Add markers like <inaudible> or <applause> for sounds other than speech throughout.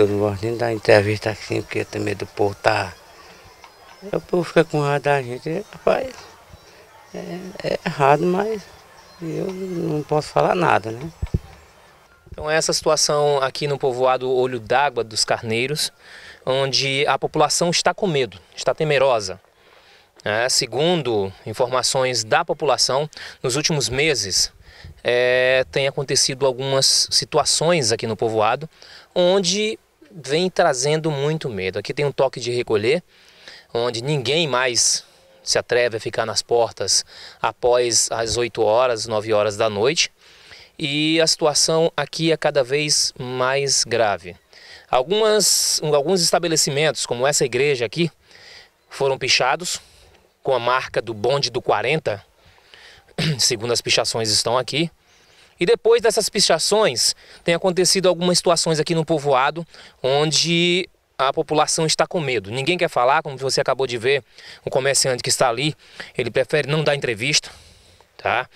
Eu não gosto nem de dar entrevista assim, porque eu tenho medo do povo tá. O povo fica com raiva da gente, rapaz. É, é errado, mas eu não posso falar nada, né? Então é essa situação aqui no povoado Olho d'Água dos Carneiros, onde a população está com medo, está temerosa. É, segundo informações da população, nos últimos meses é, tem acontecido algumas situações aqui no povoado, onde vem trazendo muito medo. Aqui tem um toque de recolher, onde ninguém mais se atreve a ficar nas portas após as 8 horas, 9 horas da noite. E a situação aqui é cada vez mais grave. Algumas, alguns estabelecimentos, como essa igreja aqui, foram pichados com a marca do bonde do 40. <clears throat> Segundo as pichações estão aqui. E depois dessas pichações, tem acontecido algumas situações aqui no povoado onde a população está com medo. Ninguém quer falar, como você acabou de ver, o comerciante que está ali, ele prefere não dar entrevista, tá?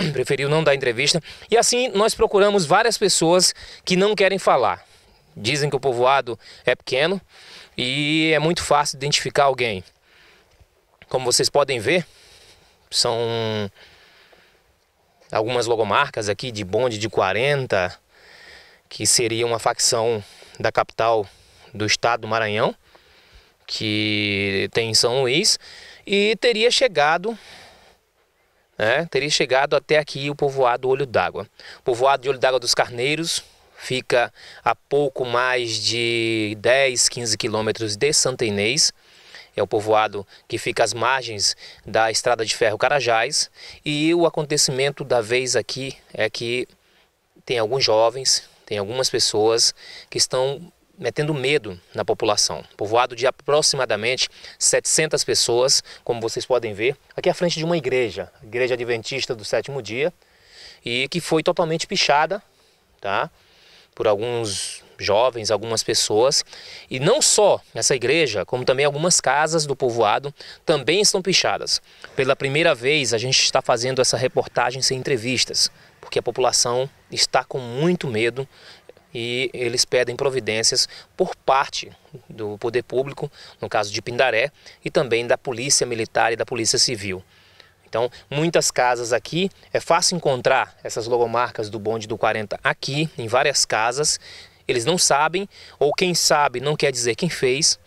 <clears throat> Preferiu não dar entrevista. E assim nós procuramos várias pessoas que não querem falar. Dizem que o povoado é pequeno e é muito fácil identificar alguém. Como vocês podem ver, são algumas logomarcas aqui de bonde de 40, que seria uma facção da capital do estado do Maranhão, que tem em São Luís, e teria chegado né teria chegado até aqui o povoado Olho d'Água. O povoado de Olho d'Água dos Carneiros fica a pouco mais de 10, 15 quilômetros de Santa Inês é o povoado que fica às margens da estrada de ferro Carajás. E o acontecimento da vez aqui é que tem alguns jovens, tem algumas pessoas que estão metendo medo na população. Povoado de aproximadamente 700 pessoas, como vocês podem ver, aqui à frente de uma igreja, Igreja Adventista do Sétimo Dia, e que foi totalmente pichada, tá? Por alguns jovens, algumas pessoas. E não só essa igreja, como também algumas casas do povoado também estão pichadas. Pela primeira vez a gente está fazendo essa reportagem sem entrevistas, porque a população está com muito medo e eles pedem providências por parte do poder público, no caso de Pindaré, e também da Polícia Militar e da Polícia Civil. Então, muitas casas aqui, é fácil encontrar essas logomarcas do bonde do 40 aqui, em várias casas, eles não sabem, ou quem sabe não quer dizer quem fez,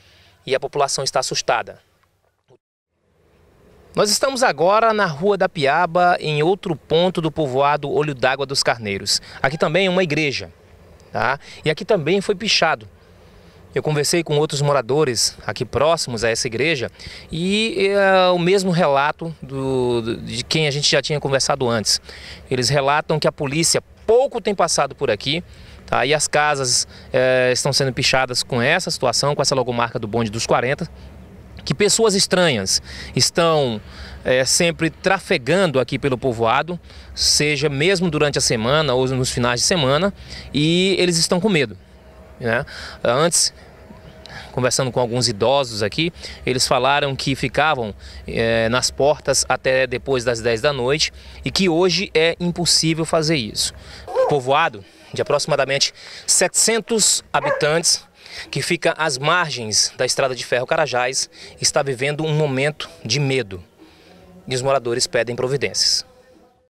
e a população está assustada. Nós estamos agora na Rua da Piaba, em outro ponto do povoado Olho d'Água dos Carneiros. Aqui também é uma igreja, tá? E aqui também foi pichado. Eu conversei com outros moradores aqui próximos a essa igreja e é o mesmo relato do, de quem a gente já tinha conversado antes. Eles relatam que a polícia pouco tem passado por aqui. Tá? E as casas é, estão sendo pichadas com essa situação, com essa logomarca do bonde dos 40. Que pessoas estranhas estão é, sempre trafegando aqui pelo povoado, seja mesmo durante a semana ou nos finais de semana, e eles estão com medo. Né? Antes conversando com alguns idosos aqui, eles falaram que ficavam é, nas portas até depois das 10 da noite e que hoje é impossível fazer isso povoado de aproximadamente 700 habitantes, que fica às margens da estrada de ferro Carajás, está vivendo um momento de medo. E os moradores pedem providências.